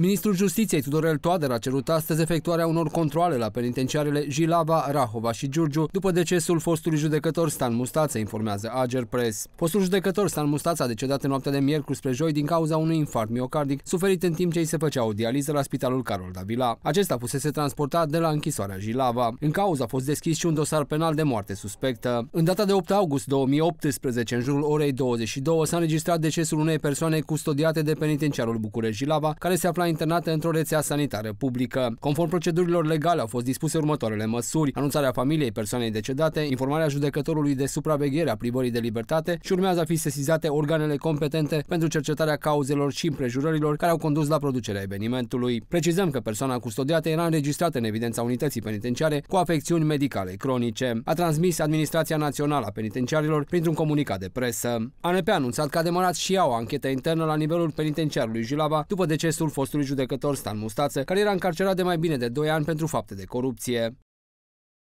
Ministrul Justiției Tudorel Toader a cerut astăzi efectuarea unor controle la penitenciarele Jilava, Rahova și Giurgiu după decesul fostului judecător Stan Mustață, informează Ager Press. Fostul judecător Stan Mustață a decedat în noaptea de miercuri spre joi din cauza unui infarct miocardic suferit în timp ce îi se făcea o dializă la spitalul Carol Davila. Acesta fusese transportat de la închisoarea Jilava. În cauza a fost deschis și un dosar penal de moarte suspectă. În data de 8 august 2018, în jurul orei 22, s-a înregistrat decesul unei persoane custodiate de penitenciarul București Jilava, care se afla internată într-o rețea sanitară publică. Conform procedurilor legale au fost dispuse următoarele măsuri, anunțarea familiei persoanei decedate, informarea judecătorului de supraveghere a privării de libertate și urmează a fi sesizate organele competente pentru cercetarea cauzelor și împrejurărilor care au condus la producerea evenimentului. Precizăm că persoana custodiată era înregistrată în evidența unității penitenciare cu afecțiuni medicale cronice. A transmis Administrația Națională a Penitenciarilor printr-un comunicat de presă. ANP a anunțat că a demarat și ea o anchetă internă la nivelul penitenciarului Jilava după decesul fostului fostului judecător Stan Mustață, care era încarcerat de mai bine de 2 ani pentru fapte de corupție.